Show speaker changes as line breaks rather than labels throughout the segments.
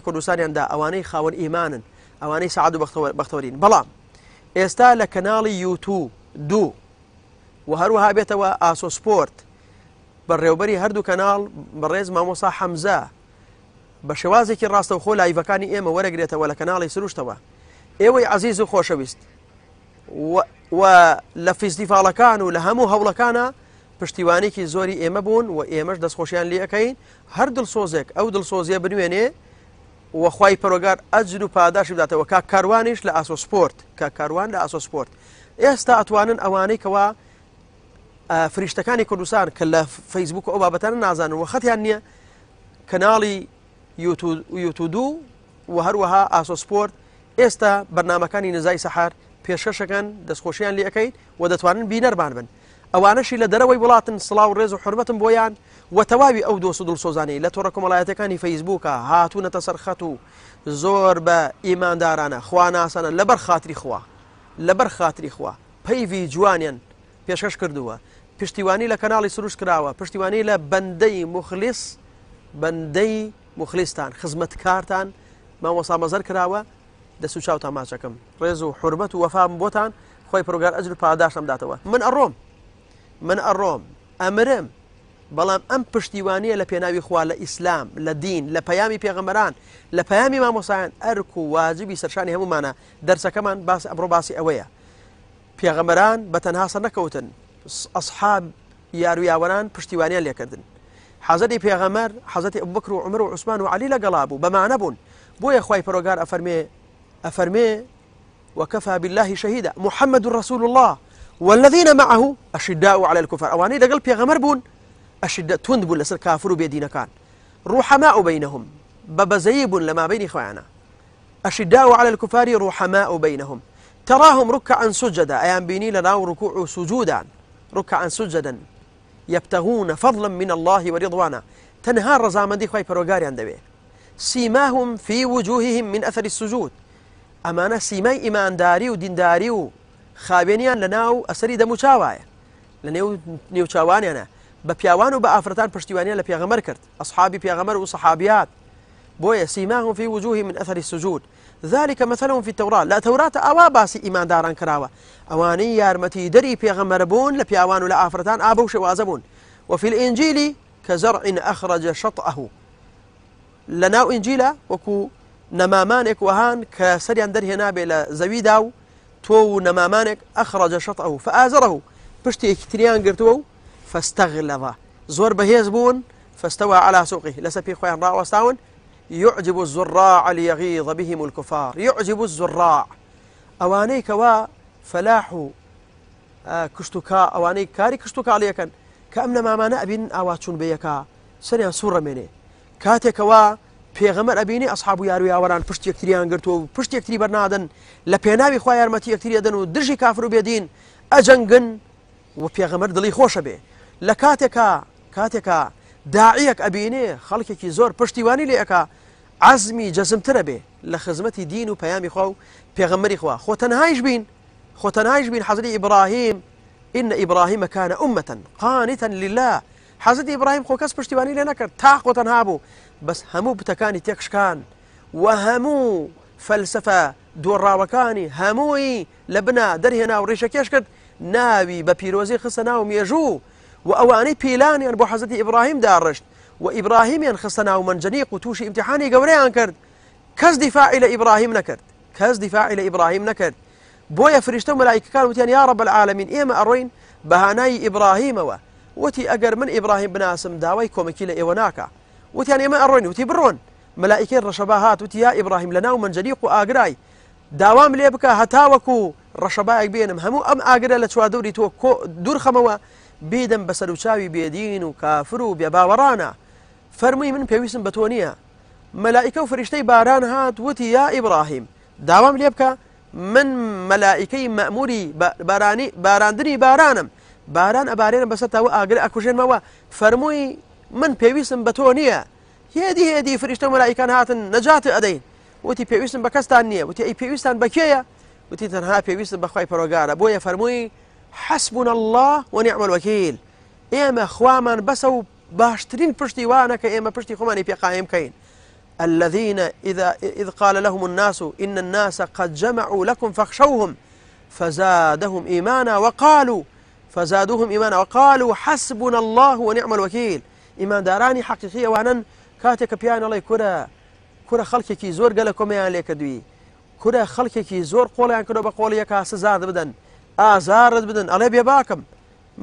کوردستانیاندا ئەوانەی خاوەن ئیمانن ئەوانەی سعاد و بەختەوەرین بەڵام ئێستا لە کەناڵی یوتوب دوو و هەروەها بێتەوە ئاسۆسپۆرت بەڕێوبەری هەردوو کەناڵ بەڕێز مامۆسا حەمزە بە شێوازێکی ڕاستە خۆ لایڤەکانی ئێمە وەرەگرێتەوە لە کەناڵی سروشتەوە ئێوەی عزیز و خۆشەویست و لە فیسیفاڵەکان و لە هەموو هەوڵەکانە پشتیوانێکی زۆری ئێمە بوون و ئێمەش دەستخۆشیان لێەکەین هەر دڵسۆزێک ئەو دڵسۆزیە بنوێنێ وەخوای پەرۆگار ئەجر و پاداشی بداتەوە کا کاروانیش لە ئاسۆسپۆرت کە کاروان لە ئاسۆسپۆرت ئێستا ئەتوانن ئەوانەی کەوا فریشتەکانی کوردستان کە لە فەیسبوک ئەو بابەتان نازانن وە خەتیان نییە کەناڵی یوتودو و هەروەها ئاسۆسپۆرت ئێستا بەرنمەکانی نزای سەحار پێشەشەکان دەستخۆشیان لێەکەیت و دەتوانن بینەربان بن ئەوانەشی لە دەرەوەی وڵاتن سڵاو و ڕێز و حرمەتم بۆیان وەتەواوی ئەو دۆ سودڵ سۆزانەی لە تۆڕە کۆمەڵایەتەکانی فەیسبووکە هاتوونەتە سەرخەت و زۆر بە ئیماندارانە خواناسانە لەبەر خااتری خوا لەبەر خااتری خوا پەیوی جوانیان پێشکەش کردووە پشتیوانی لە کەناڵی سروش کراوە پشتیوانی لە بەندەی مخلیس بەندەی مخلیستان خزمەت کارتان مامۆسا مەزەر کراوە دەسو چاو تا ماچەکەم ڕێز و حرمەت و وەفام بۆتان خۆی پرۆگار ئەجر پاداشم داتەوە من ئەڕۆم من ئەڕۆم أمرم بەڵام ئەم پشتیوانیە لە پێناوی خوا لە ئیسلام لە دین لە پەیامی پێغەمەران لە پەیامی مامۆسایان ئەرک و واجبی سەرشانی هەمومانە دەرسەکەمان باس أبرو باسی ئەوەیە بيغمران بتنها سنكوتن أصحاب يارو ياوران یارویاوەران پشتیوانیان لێکردن حەزەتی پێغەمەر حەزەتی ئەبکر و عمر و عوسمان و علی لەگەڵا بوو بەمانە بوون بۆیە خی پەرۆگار بالله شهيدا محمد رسول الله والذين معه أشداء على الكفار أواني لقل غمر بون أشداء تند بون لسر كافر بيدين كان رحماء بينهم ببزيب لما بين إخوانا أشداء على الكفار رحماء بينهم تراهم ركعا سجدا أيام بيني لنا ركوع سجودا ركعا سجدا يبتغون فضلا من الله ورضوانا تنهار دي خواي بروغاري عندبي سيماهم في وجوههم من أثر السجود أمانة سيماي إيمان داري ودين داري خابنیان لناو اسری ئەسەری دەمو لنیو نیو چاوان یانه ب پیاوان و بە ئافرەتان پشتیوانیان لە پێغەمەر کرد اصحاب پیغمبر او صحابیات بو سیماهم في وجوههم من أثر السجود ذلك مثلهم في التوراة لا توراة أوا باسي إيمان داران كراوة أواني يارمتي دري بيغمر بون لبيعوان ولا آفرتان آبو شوازبون وفي الإنجيل كزرع أخرج شطأه لناو إنجيلا وكو نمامانك وهان كسريان هنا بلا زويداو تو نمامانك أخرج شطأه فآزره بشتي و پشتێکی فاستغلظ زور بهيزبون فاستوى على سوقه لسا في على سوقی لەسەر يعجب الزراع ليغيظ بهم الكفار يعجب الزراع ئەوانەی کەوا كشتوكا و كاري ئەوانەی عليك کشتتوکڵیەکەن ما ئەم لە آواتشون بيكا ئاواچون سورة مني سوڕەمێنێ کاتێکەوە پێغەمەر ئەبینی ئەسحاب و یارویاوەران پشت یەکتریان گرتووە و پشت یەکتری بەرنادن لە پێناوی خوا یارمەتی یەکتریەدەن و دژی کافر و بێدین ئەجەنگن و پێغەمەر دڵی خۆشە بێ لە کاتێکا کاتێکا داعیەک ئەبینێ خەڵکێکی زۆر پشتیوانی لێەکە عزمی جەزمترە بێ لە خزمەتی دین و پەیامی خوا و پێغەمەری خوا خۆتەنهایش بین خۆتەنهایش بین حەزری ئیبراهیم إن إبراهيم كان أمة قانتا لله حەزت ئیبراهیم خۆ کەس پشتیوانی لێ نەکرد تا خۆتەنها بوو بس همو بتكاني تيكش كان وهمو فلسفة دور راوكاني هموي لبنا دەرهێنا و ڕێشە کێش ناوي ببيروزي بە پیرۆزی خستە ناو مێژوو و ئەوانەی إبراهيم دارشت وإبراهيم ئیبراهیم داڕشت و وتوشي امتحاني قوري منجەنیق و دفاع إلى إبراهيم کرد کەس دفاع إلى إبراهيم نەکرد کەس دیفاعی ملايك كان وتيان يا رب العالمين وتیان أروين بهاناي إبراهيم ئەڕۆین بەهانایی ئیبراهیمەوە من إبراهيم بناسم داوي کۆمەکی إيواناكا وتيان ئێمە أروني وتي برون مەلایکێ ڕەشەبا وتي يا إبراهيم لنا ومن جليق وآقراي داوام ليبكا هتاوكو رشبائك و همو أم آقرا لتوا دوري لە دور خموا دوور بسلو تاوي بيدين سەرچاوی بيباورانا فرمي من پێویستم بتونيا ملائكة وفرشتي باران هات وتي يا إبراهيم داوام ليبكا من ملائكي مأموري باراني باراندني بارانم باران ئەبارێنە بەسەرتەوە أكوشين موا فرموي من پێویستم بە تۆ نییە هێدی هێدی فریشتە مەلایکان هاتن نەجات ئەدەین وتی پێویستم بە کەستان نییە وتی ئەی پێویستان بەکێیە وتی تەنها پێویستم بەخوای پەرۆگارە بۆیە فەرمووی حەسبون الله ونعم الوەکیل ئێمە خوامان بەسە و باشترین پشتی وانە کە ئێمە پشتی خۆمانی پێقایم بکەین الذين إذا إذ قال لهم الناس إن الناس قد جمعوا لكم فاخشوهم فزادهم إيمانا وقالوا فزادهم إيمانا وقالوا حسبنا الله ونعم الوكيل ئیماندارانی حقیقی ئەوانن کاتێک کە پیانەڵی کورە کورە خەڵکێکی زۆر گە لە کۆمەیان لێکردووی کورە خەڵکێکی زۆر قۆڵیان کردەوە بە قۆڵیە کاسە زاد بدەن ئازارت بدن ئەڵێ بێباکم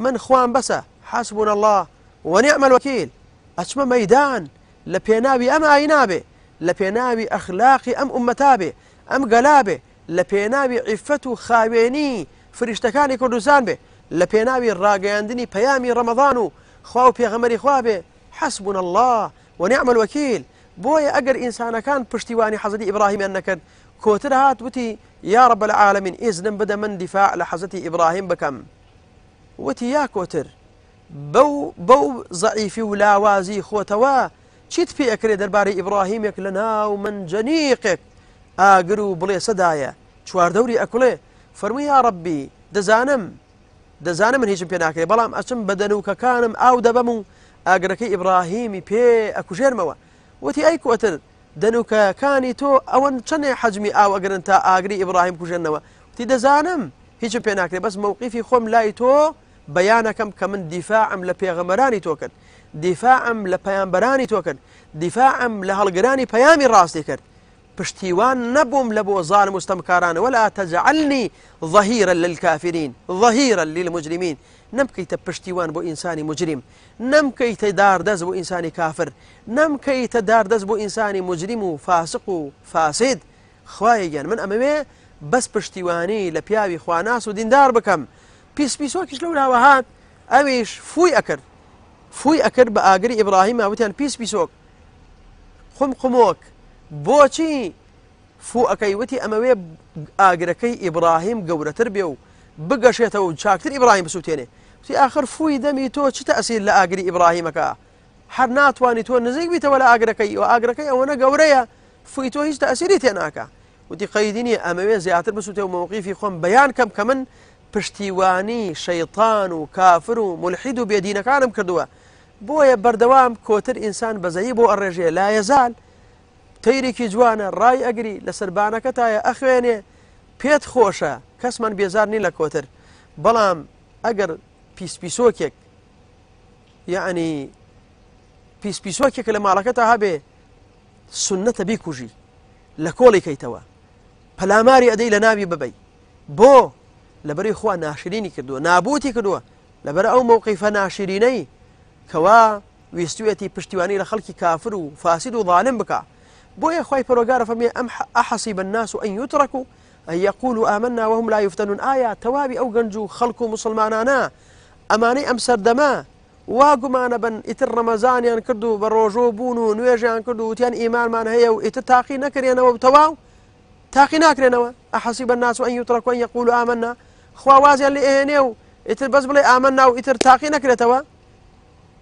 من خوان بەسە حسبون الله وەنیعمل وەکیل ئەچمە مەدان لە پێناوی ئەم ئاینابێ لە پێناوی ئەخلاقی ئەم عومەتابێ ئەم گەلابێ لە پێناوی عیفەت و خاوێنی فریشتەکانی کوردستان بێ لە پێناوی ڕاگەیاندنی پەیامی ڕەمەدان و خوا و پێغەمەری خوا بێ الله ونعم الوەکیل بۆیە ئەگەر ئینسانەکان پشتیوانی حەزەتی ئیبراهیمیان نەکرد کۆتر هات وتي يا رب العالمين اذن بدا من دفاع لە ابراهيم بكم وتي يا كوتر بو بو ضعيف ولا وازي خوتوا خۆتەوە في اكري درباري ابراهيم يك لنا ومن جنيقك جەنیقێک بلي صدايا بڵێ دوري اكله فرمي يا ربي دزانم دەزانم من هیچم پێ ناکەی بەڵام ئەچم بە دەنوکەکانم ئاو دەبەم و ئاگرەکەی ئیبراهیمی پێ ئەکوژێرمەوە وتی ئەی کوتر دەنوکەکانی تۆ ئەوەن چەندێ حەجمی ئاوەگرن تا ئاگری ئیبراهیم کوژێنەوە تی دەزانم هیچم پێ ناکرێ بەس مووقیفی خۆم لای تۆ بەیانەکەم کە من دیفاعم لە پێغەمەرانی تۆکرد دیفاعم لە پەیانبەرانی تۆکرد دیفاعم لە هەڵگرانی پەیامی ڕاستی کرد پشتیوان نبوم لبو ظالم مستەمکارانە ولا تەجعلنی ظهیرە للكافرین ظهیرە للمجرمین نەمکەیتە پشتیوان بو ئینسانی مجرم نەمکەیتە داردەست بۆ ئینسانی کافر نەمکەیتە داردەست بو ئینسانی مجرم و فاسق و فاسد خوایە گیان من ئەمەوێ بس پشتیوانی لە پیاوی خواناس و دیندار بکەم پیسپیسۆکیش لەو لاوە راوهات ئەوێش فوی ئەکرد فوی ئەکرد بە ئاگری ئیبراهیمە وتیان پیسپیسۆک خم قمۆک بۆچی فوەکەیوتی ئەمەوێ ئاگرەکەی ئیبراهیم گەورەتر بێ و بگەشێتەوە و چاکتر ئیبراهیم بسووتێنێ وتی آخر فوی دەمی تۆ چتە ئەسیر لە ئاگری ئیبراهیمەکە هەر ناتوانانی تۆ نزیک بیتەوە لە ئاگرەکەی و ئاگرەکەی ئەوەنە گەورەیە فوی تۆ هیچ ئەسیری تێناکە وتی قەیدینی ئەمەوێ زیاتر بسووتێ و مووقیفی خۆم بەیان کەم کە من پشتیوانی شەیطان و کافر و ملحید و بێدینەکانم کردووە بۆیە بەردەوام کۆتر ئینسان بەزایی بۆ ئەڕێژێ لا یەزال تەیرێکی جوانە ڕای ئەگری لە سربانەکە تایە ئەخوێنێ پێت خۆشە کەسمان بێزارنی لە کۆتر بەڵام ئەگەر پیسپیسۆکێک یعنی پیسپیسۆکێک لە ماڵەکەتا هەبێ سنەتە بیکوژی لە کۆڵی کەیتەوە پەلاماری ئەدەی لە ناوی ببەی بۆ لەبەری خوا ناشرینی کردووە نابوتی کردووە لەبەر ئەو مووقیفە ناشرینەی کەوا ویستوێتی پشتیوانی لە خەڵکی کافر و فاسید و ظالم بکە بويا خواي پروگار فمي أم أحسب الناس أن يتركوا أن يقولوا آمنا وهم لا يفتنون آية توابي أو غنجو خلقوا مسلمانانا أماني أم سردما واگومانە بن ئیتر ڕەمەزانیان کرد يعني و بە ڕۆژۆ بوون و نوێژیان يعني کرد و وتیان ئیمانمان هەیە و ئیتر تاقی نەکرێنەوە يعني تەواو تاقی ناکرێنەوە ئەحسی بە ناس أن یوتڕکۆن یەقول و ئامەنا خواوازیان لێ ئێنێ و ئیتر آمنا وإتر تاقي و توا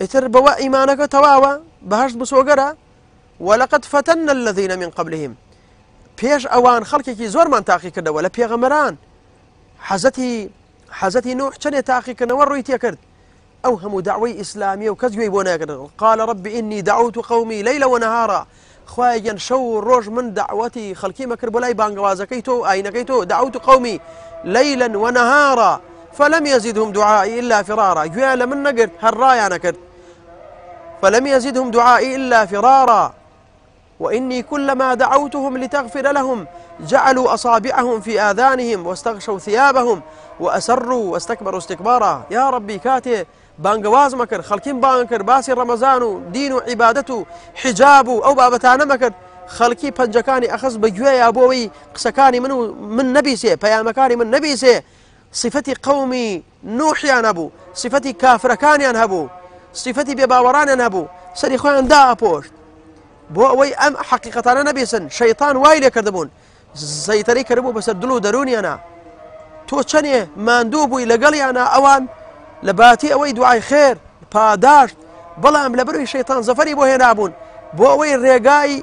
إتر بوا إيمانك بەوە ئیمانەکە بسوغرا ولقد فتن الذين من قبلهم بيش أوان خلقي زۆرمان تاقی کردەوە لە پێغەمەران حەزەتی حەزەتی نوح حزتي نوح ڕووی تاخي ئەو هەموو داوای ئیسلامی دعوي إسلامي گوێی بۆ قال قالە إني دعوت قومي ليلا ونهارا خوايا نەهارا خوایەن من دعوتي خلقي ما كرب ولاي بانگوازەکەی تۆ أين كيتو دعوت قومي ليلا ونهارا فلم يزدهم دعائي إلا فرارا جوالا لمن نقر هالرايا نكرت فلم يزدهم دعائي إلا فرارا وإني كلما دعوتهم لتغفر لهم جعلوا أصابعهم في آذانهم واستغشوا ثيابهم وأسروا واستكبروا استكبارا يا ربي كاته بانقواز مكر خلقين بانكر باسي رمضان دين عبادته حجابه أو بابتان مكر خەڵکی بجوية يا أبوي قسكاني منو من نبي سي مكاني من نبي سي صفتي قومي نوحي صفەتی أبو صفتي هەبوو صفەتی أبو صفتي صفەتی بێباوەڕانیان أبو سەری دا أبوشت بۆ ئەوەی ئەم حقیقەتانە نەبێسن شەیتان وای لێ کردبوون زەیتەری کردبوو بەسەر دل و دەرونیانە تۆ چەنێ ماندوو بووی لەگەڵیانە ئەوان لە باتی ئەوەی دوای خێر پاداشت بەڵام لە بروی شەیتان زەفەری بۆ هێنابوون بۆ ئەوەی ڕێگای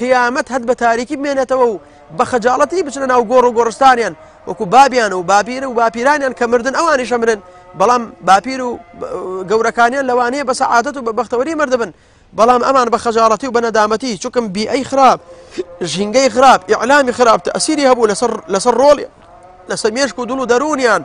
قیامەت هەت بە تاریکی بمێنێتەوە و بە خەجاڵەتی بچنە ناو گۆڕ و گۆڕستانیان وەکو بابیان و باپیر و باپیرانیان کە مردن ئەوانی شەمرن بەڵام باپیر و گەورەکانیان لەوانەیە بە سەعادەت و بە بەختەوەری مردبن بلام امان بخجارتي وبندامتي شكم بي اي خراب جينجي خراب اعلامي خراب تاثيري هبو لسر لسر رول لەسەر ڕۆڵی لەسەر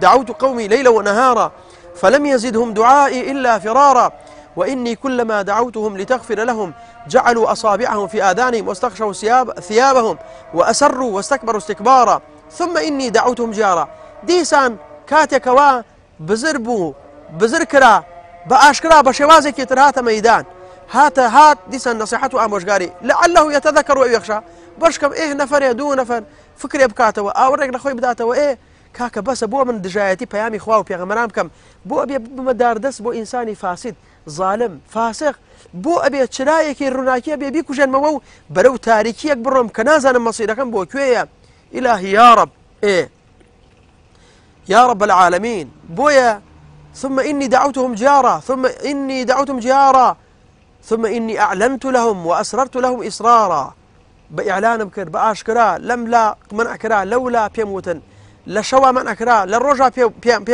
دعوت قومي ليلا ونهارا فلم يزدهم دعائي إلا فرارا وإني كلما دعوتهم لتغفر لهم جعلوا أصابعهم في آذانهم واستغشوا ثيابهم وأسروا واستكبروا استكبارا ثم إني دعوتهم جارا ديسان كاتكوا بزربو بزركرا بأشكرا بشوازك يترات ميدان هات هات ديسا نصيحة أموشقاري آه، لعله يتذكر ويخشى بشكم إيه نفر دو نفر فكري بكاتوا أوريك آه، لخوي بداتوا إيه كاك بس بۆ من دژایەتی پامی خوا و پێغەمەران بکەم بۆ ئەبێ بمەدار دەست بۆ ئینسانی ظالم فاسق بۆ أبي چرایەکی ڕووناکیە بێبی کوژێنمەوە و بەرەو تاریکیەک بڕۆم کە بو مەسیرەکەم إله يا رب إيه يا رب العالمين بويا ثم إني دعوتهم جارة ثم إني دعوتهم جارة ثم إني أعلنت لهم وأسررت لهم إسرارا بإعلان بكر بأشكرا لم لا من أكرا لولا بيموتن لشوا من أكرا للرجا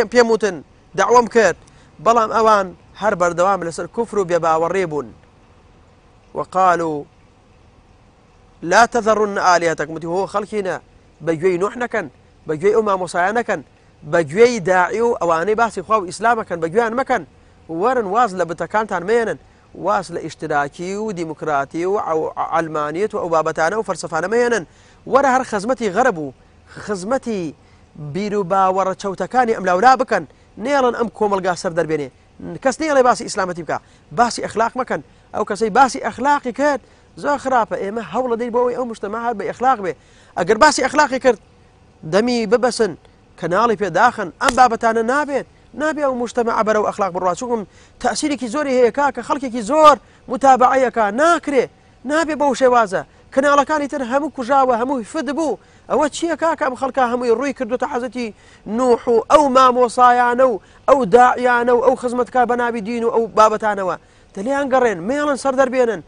بيموتن دعوام وتن بلام أوان بەڵام دوام لسر كفر بيبا وريبون وقالوا لا تذرن آلهتكم هو خلقنا بجوي نوحنا كان بجوي أمام موسى كان بجوي داعي أواني باسي خواه إسلام كان بجوي كان ورن واز لبتكان مينن واصل اشتراكي وديمقراطي وعلمانية دیموکراتی و ئەلمانیت و هر خزمتي غربو خزمتي بيروبا ورا هەر ام غەرب و نيرا ام و باوەڕە دربيني كاس نيرا نێڵن اسلامتي بكا سەر اخلاق کەس او باسی ئیسلامەتی اخلاقي كات زو خرافة ئەو ما هولا دي بوي او مجتمع هاد باخلاق دەین بۆەوەی ئەو مشتمە هەر بە ئەخلاق بێ ئەگەر باسی ئەخلاقی کرد نابي او مجتمع برو اخلاق براسكم تاثيرك زوري هيك هاك خلقك زور كا ناكري نابي بو شوازه كنا على كان يترهم كجاوه هم يفدبو او تشي كاك ام خلقا هم يروي كردو تحزتي نوح او ما موصايانو او داعي داعيانو او خزمتك بنابي دينو او بابتانو تلي انقرين ميلن سردر بينن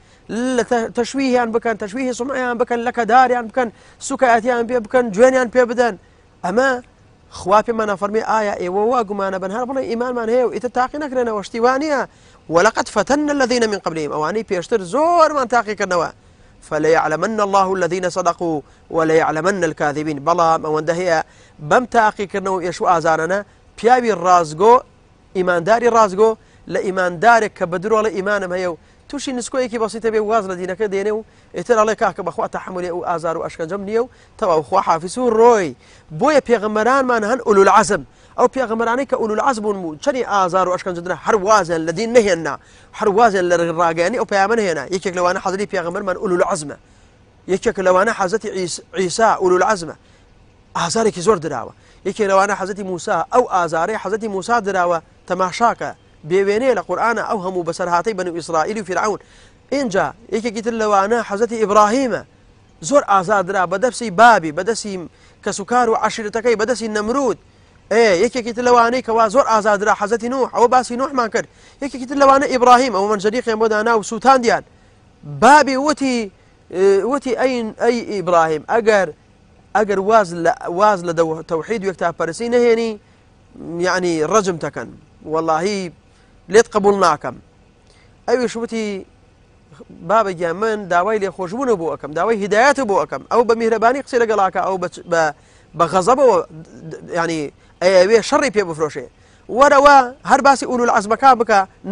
تشويه ان بكن تشويه سمعيان بكن لك داريان بكن سكاتيان بكن جوينيان بيبدن اما ما خوا پێمانە فەرمی ئایا ئێوە وا گومانە بەنهار إيمان ما هەیە و تاقينا تاقی نەکرێنەوە وانيا ولقد فتن الذين من قبلهم أواني بيشتر زور من تاقي كنوا فليعلمن الله الذين صدقوا وليعلمن الكاذبين بلا ما هي بم تاقي كنوا يشو آزارنا پیاوی ڕازگۆ ئیمانداری ڕازگۆ لە ئیماندارێک کە بەدرۆڵە ئیمانم هەیە و تووشی نسکۆیەکی بەسیتە بێ واز لە دینەکە دێنێ و ئێتر ئەڵێ کاکە بەخوا تەحملی و ئازار و ئەشکەنجەم نییە و تەواوخوا حافیس و ڕۆی بۆیە پێغەمەرانمان هەن ئولول عزم ئەو پێغەمەرانەی کە مو عز ازار و چەنی ئازار و ئەشکەنجدرە هەروازن لە دین نهێننا هەروازن لە ڕاگەانی ئەو پیامەن هێنا یەکێک لەوانە حەزری پێغەمەرمان ئولول عزمە یەکێک لەوانە حەزەتی عیسا العزم عزمە ئازارێکی زۆر دراوە یەکێک لەوانە حەزەتی موسا او ئازارەی حەزەتی موسا دراوە تەماشاکە بێوێنەیە القرآن أوهم ئەو هەموو إسرائيل وفرعون إنجا و ئیسرائیلی و فرعون اینجا یەکێکی تر لەوانە حەزەتی ئیبراهیمە بدفسي ئازادرا بە دەفسی بابی بەدەسی کەسوکار و عشرەتەکەی بەدەسی نەمرود یەکێکی إيه، تر لەوانەیە کەوا زۆر ئازادرا حەزەتی نو نوح باسی نوحمان کرد یەکێکی تر لەوانە ئیبراهیم ئەو منجریقیان بۆ انا و سووتاندیان بابی وتی إيه، وتی ئەین ئەی ئیبراهیم اجر ئەگەر واز واز لە تەوحید وەک تاپەرسی نەهێنی یعنی يعني ڕەجم تەکەن لێت قبول ناکەم ئەوی شوتی بابگیان من داوي لێخۆشبوون بۆ ئەەکەم داوای هدایەت بۆ ئەەکەم ئەو بە میهرەبانی قسە لەگەڵاکە ئەو بە غەزەبەوە ینی ئەوێ شەڕی پێ بفرۆشێ وەرەوە هەر باسی ئون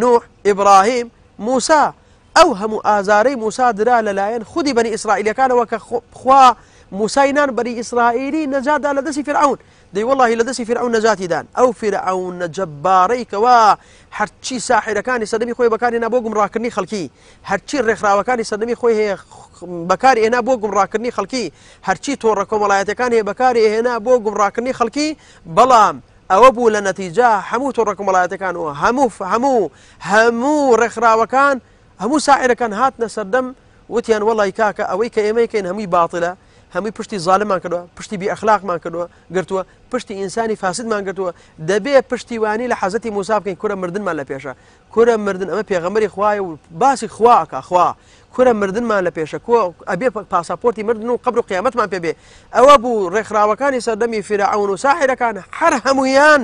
نوح إبراهيم موسا أو هم ئازارەی موسا درا لەلایەن خودی بەنی ئیسرائیلەکانەوە کە خوا موساینان بني ئیسرائیلی نجاد على دەستی فرعون دي والله إلا دسي فرعون نجاتي دان أو فرعون جباري و حرشي ساحر كان يصدمي خوي بكاري نابوكم راكرني خلكي حرشي الرخ راوا كان يصدمي خوي بكاري هنا بوكم راكرني خلكي حرشي توركم ولا يتكان هي بكاري هنا بوكم راكرني خلكي بلام أو أبو لنتيجة همو توركم ولا يتكان همو همو همو رخ راوا كان همو ساحرة كان هات نصدم وتيان والله كاكا أويك إيميك إن همي باطلة هەمووی پشتی ظالممان کردووە پشتی بی ئەخلاقمان کردووە گرتووە پشتی ئینسانی فاسدمان گرتووە دەبێ پشتیوانی لە حەزەتی موسا بکەین کورە مردنمان لە پێشە کورە مردن ئەمە پێغەمەری خوای و باسی خواکە خوا کورە مردنمان لە پێشە کۆ ئەبێ پاساپۆرتی مردن و قبر و قیامەتمان پێبێ ئەوە بوو ڕێکخراوەکانی سەردەمی فراعون و ساحرەکان هەر هەمویان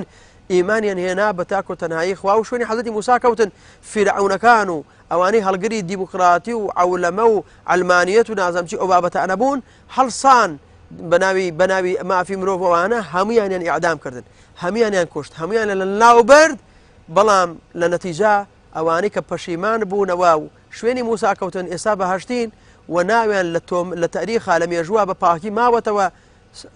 ئیمانیان هێنا بە تاکو تەنایی خوا و شوێنی حەزەتی موساکەوتن فرعونەکان و ئەوانەی هەڵگری دیموکراتی و ئەولەمە و ئەلمانیەت و نازەمچی ئەو بابەتانە بوون هەڵسان بەناوی بەناوی مافی مرۆڤەوانە هەمویانیان يعني ئیعدام کردن هەمویانیان يعني کوشت هەمویان يعني لە ناوبرد بەڵام لە نەتیجا ئەوانەی کە پەشیمان بوونەوە و شوێنی موساکەوتن ئێستا بەهشتین و ناویان لە تۆم لە تاریخا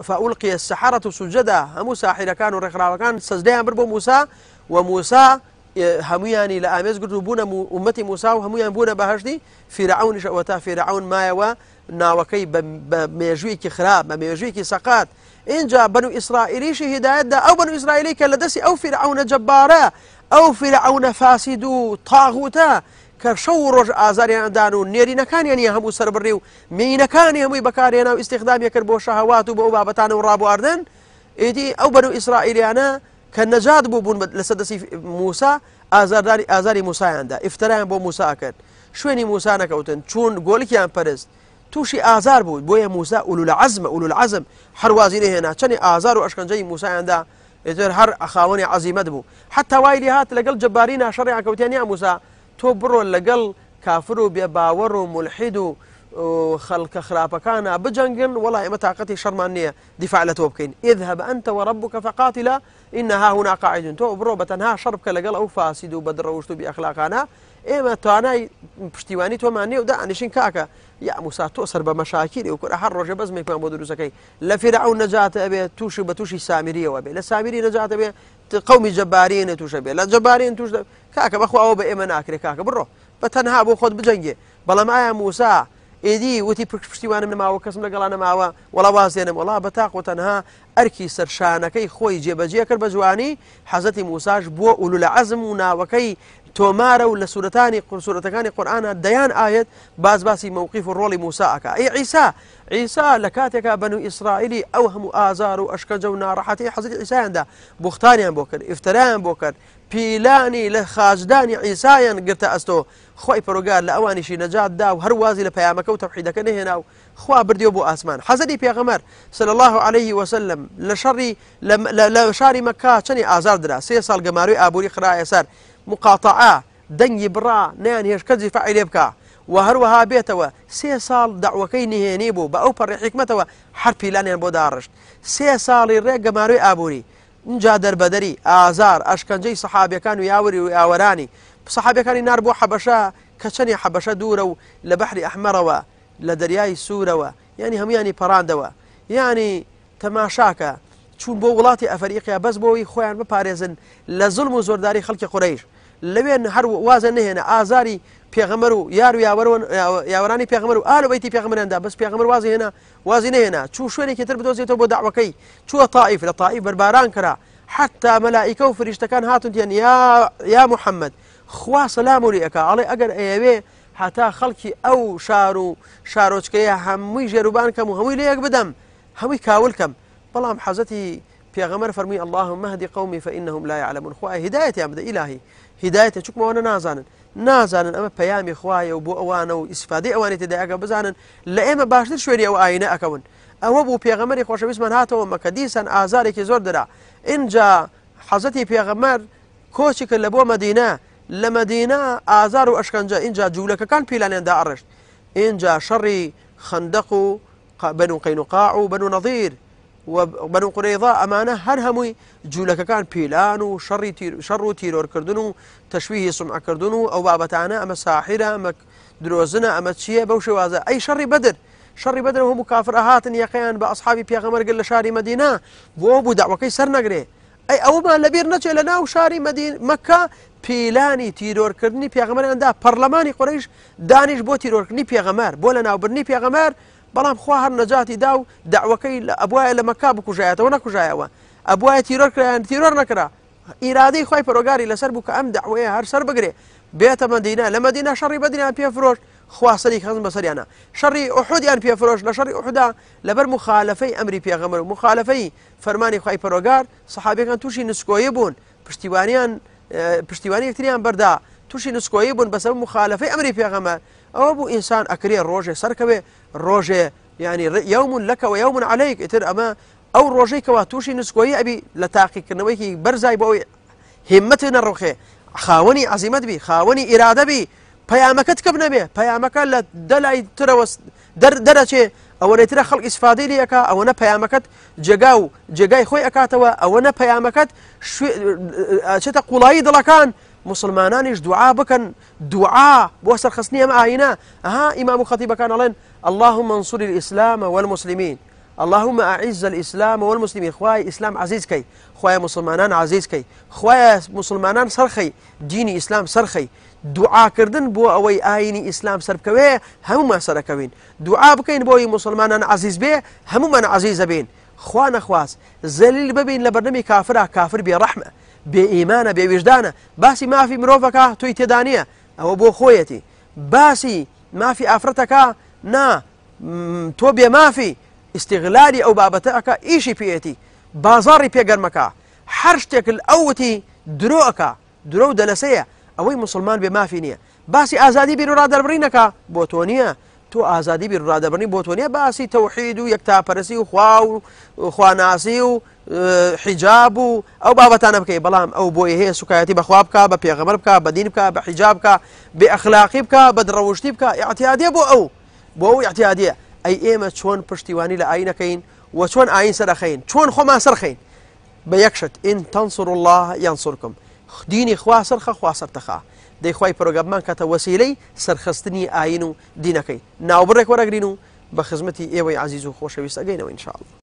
فألقي السحرة سجدا موسى ساحر كانوا رقراء كان سجدها بربو موسى وموسى اه، همياني لآميز قلت بونا أمتي موسى وهميان بونا بهشتي فرعون شأوتا فرعون ما يوا ناوكي بميجويك خراب بميجويك سقات إنجا بنو إسرائيل هداية دا أو بنو إسرائيلي كالدسي أو فرعون جبارة أو فرعون فاسد طاغوتا کە شەو ڕۆژ ئازاریاندان و نێرینەکانیان یە هەموو سربڕێ و مینەکانی هەمووی بەکارێنا و استخدامی کرد بۆ شەهوات و بە ئەو بابەتان و ڕابواردن ئیدی ئەو بەر و ئیسرائیلیانە کە نەجات بوو بوون لە سەدەسی موسا ئازارداری ئازاری موسایاندا ئفترایان بۆ موساکرد شوێنی موسا نەکەوتن چون گۆلکیان پەرست تووشی ئازار بوو بۆیە موسا ئولو لە عزمە ئولو لە عزم هەروازی نهێنا چەندی ئازار و ئەشکنجەی موسایاندا زۆر هەر ئەخاوەنی عزیمەت بوو حتا وای لێهات لەگەڵ جباری ناشەڕی ئاکەوتیانی موسا تۆ بڕۆ لەگەڵ کافر و بێباوەڕ و ملحید و خەڵکە خراپەکانە بجەنگن وڵای ئمە تااقەتی شەرمان نییە دیفاع لە تۆ بکەین ئێذهب أنتەوە ڕبووکە فقاتی إنها هنا قاعد تۆ بڕۆ بەتەنها شەڕبکە لەگەڵ ئەو فاسید و بەدڕەوشت و بیاخلاقانە ئێمە إيه توانای پشتیوانی تۆمان نێو دانیشین کاکە یا موسا تۆ سەر بە مەشاکیری وکە هەر ڕۆژە بەزمێکمان بۆ دروستەکەی لە فێرا ئەو نەجاتە ئەبێ تووش بە تووشی سامیریەوە بێ لە سامیری نەجاتە قومی جەبارێنە تووشە بێ لە جەبارێن توش کاکە بەخواەوە بە ئێمە ناکرێ کاکە بڕۆ بە تەنها بۆ خۆت بجەنگێ بەڵام ئایا موسا ئێدی وتی پشتیوانم نماوە کەسم لەگەڵان نەماوە وڵا وازێنم وڵا بە تاقۆ تەنها ئەرکی سەرشانەکەی خۆی جێبەجێ کرد بە جوانی حەزەتی موساش بۆ ئولو لە عزم و ناوەکەی تۆمارە و لە سوورەتانی قورسورەتەکانی قورآانە دەیان ئاەت بازباسی مووقف و ڕۆڵی موساکە ئەی عيسى عيسى لە کاتێکا بن و ئیسرائیلی ئەو هەموو ئازار و ئەشکەجە و ناڕەحەتی حەزی ئیسایاندا بختانیان بوكر بيلاني لخازدان عيسى ين قرت استو خوي بروغال لاواني شي نجات دا لە ئەوانیشی نەجاتدا و خوا برديو بو اسمان حضرت بيغمر صلى الله عليه وسلم لشري لشاري مكه شني ازار درا سي سال گەماروی ابوري خرا سەر مقاتعە دەنگی بڕا نیان هێشکەجی فعیلێ بکە و هەروەها بێتەوە سێ ساڵ داوەکەی نهێنێ بوو بە ئەو پەڕی حکمەتەوە هەر پیلانیان بۆ داڕشت سێ ساڵی ڕێک گەماروی ئابووری اینجا دەربەدەری ئازار ئەشکەنجەی سەحابەکان و یاوری و ئاوەرانی سەحابەکانی نار بۆ حەبەشە کە چەنی حەبەشە دوورە و لە بەحری ئەحمەرەوە لە دەریای سوورەوە ینی هەمویانی پەڕاندەوە ینی تەماشاکە چون بۆ وڵاتی ئەفریقیا بەس بۆەوەی خۆیان بپارێزن لە زلم و زۆرداری خەڵکی قڕیش لەوێن هەر وازە نهێنە ئازاری پێغەمەر و یار و یاوەرانی پێغمەر و ئالو بەیتی پێغمەراندا بەس هنا وازی هنا وازی نهێنا چوو شوێنێکی تر بدۆزێتەوە بۆ داوەکەی چووە تاائف لە تاائف بەرباران کرا حتا مەلائیکە و هاتون هاتونتیان یا یا محمد خوا سلام ئەکا ئەڵێ ئەگەر ئەیەوێ هاتا خەڵکی او شارو و شارۆچکەیە هەمووی ژێروبان کەم و هەمووی لە یەک بدەم هەمووی کاولکەم بەڵام حەزەتی پێغەمەر فەرمی اللهم مهدی قومی فإنهم لا يعلمون خوای هدایەتیان بدە ئیلاهی ما وانا نازانن نازانن اما پەیامی خوایە و بۆ ئەوانە و ئیسفادی ئەوانی تێداگە بزانن لە باشتر شوێنی او ئاینە ئەەکەون ئەوە بوو پێغەمەری خوش هاتەوە مەکە دیسان ئازارێکی زۆر دەرا اینجا حەزەتی پێغەمەر کۆچی کرد لە بۆ مەدینە مدينة لمدينة ئازار و ئەشکەنجە اینجا جوولەکەکان پیلانێندا ئەڕشت اینجا شەڕی خندق و بن و قینوقاع و بن بەنو قڕێضا ئەمانە كان بيلانو جوولەکەکان پیلان و شەڕ و تشويه و تەشویهی أو و أما ساحرة ئەمە دروزنا أما درۆزنە ئەمە چییە بەو شێوازە ئەی شەڕی بەدر شەڕی بەدر هەموو کافرە بأصحابي یەقیان بە شاري مدينة لە شاری مەدینا بۆ بوو داوەکەی سەر نەگرێ ئەی ئەومان لەبیر نەچێت لە ناو شاری مدین مەکە پیلانی تیرۆرکردنی پێغەمەریاندا پەرلەمانی قڕیش دانیش بۆ تیرۆرکردنی پێغەمەر بۆ لە ناوبرنی پێغەمەر بەڵام خوا هەر نەجاتی دا و داوەکەی ئەبواە لە مەکا بکوژایەتەوە نەکوژایەوە ئەبواە تیرۆر کریان تیرۆر نەکرا ئیرادەی خی پۆگاری لەسەر بووکە ئەم داوەیە هەر سەر بگرێ بێتە مەدینا لە مەدینا شەڕی بەدینا پێفرۆشت خواسەری خەزم بەسەریانە شەڕی ئۆحودیان پێفرۆش لە شەڕی ئوحدا لەبەر مخالفەی ئەمری پێغەمر و مخالفەی فەرمانی خی پەرۆگار سەحابەکان تووشی نسکۆیە بوون پشتیوانیان پشتیوانی یەکتریان بەردا تووشی نسکۆیە بوون بەسەر مخالفەی ئەمری پێغەمە ئەوە بوو ئینسان ئەکرێ ڕۆژێ سەرکەوێ ڕۆژێ ینی یومون لەکەەوە یومون عليهەیەک ئتر ئەمە ئەو ڕۆژەی کەوا تووشی نسکۆی ئەبی لە تاقیکردنەوەیکی بەرزای بۆەوەی هێمەتی نەڕوخێ خاوەنی عزیمەتبی خاوەنی ئیرادەبی پەیامەکەت کەم نەبێ پەیامەکە لە دەلای ترەوە دەرەچێ ئەوەنەترە خەڵ ئیسفادی لەکە ئەوەنە پەیامەکەت جێگا و جێگای خۆی ئەکاتەوە ئەوەنە پەیامەکەت چێتە قوڵایی دڵەکان مسلمانانیش دوعا بکەن دوعا بۆ سەرخستنی ئەم ئاینە ئەها ئیمام و خەتی بەکان ئەڵێن اللهم انصر الإسلام والمسلمين اللهم اعز الاسلام والمسلمين خويا اسلام عزيز كي خوای مسلمانان عزيز كي خوای مسلمانان سرخی ديني اسلام سرخی دعا کردن بو اوی آینی اسلام سرب بکوی همو ما سره کوین دعا بکین بو مسلمانان عزيز بی همو من عزيز بين خوان خواس زلیل ببین لبرنمی كافر كافر بی رحمه بی ايمان بی وجدان باسی ما في مروفکا تو تدانیه او بو خويتي باسی ما في آفرتکا نا تۆ بێمافی ئیسیغلالی ئەو بابەتە ئەکە ئیشی پێەتی بازاڕی پێگەرمەکە هەر شتێکل ئەوتی درۆەکە درۆ و دەلەسەیە ئەوەی مسلمان بێ مافی نییە باسی ئازادی بیرڕادەبرینەکە بۆ تۆ نییە تۆ ئازادی بیرڕادەبرنی بۆ تۆ نیە باسی تەوحید و یەکتاپەرسی و خوا و خواناسی و حیجاب و ئەو بابەتانە بکەی بەڵام ئەو بۆی هەیە سوکایەتی بەخوا بکە بە پێغەمە بکە بەدین بکە بە حیجاب بکە بێ ئەخلاقی بکە بە دڕەوشتی بکە ئاعتیادێ بۆ ئەو بۆ ئەو احتیادە ئەی ئێمە چۆن پشتیوانی لە ئاینەکەین و چۆن ئاین سەرخین چۆن خۆمان سەرخین بە یەکشت ئین تەنسر الله یان سرکم دینی خوا سەرخە خوا سەرتەخە دەیخوای پرۆگەبمان کاتە وەسیلەی سەرخستنی ئاین و دینەکەی ناوبڕێک وەرەگرین و بە خزمەتی ئێوەی عزیز و خۆشەویست ئەگەینەوە انشاءله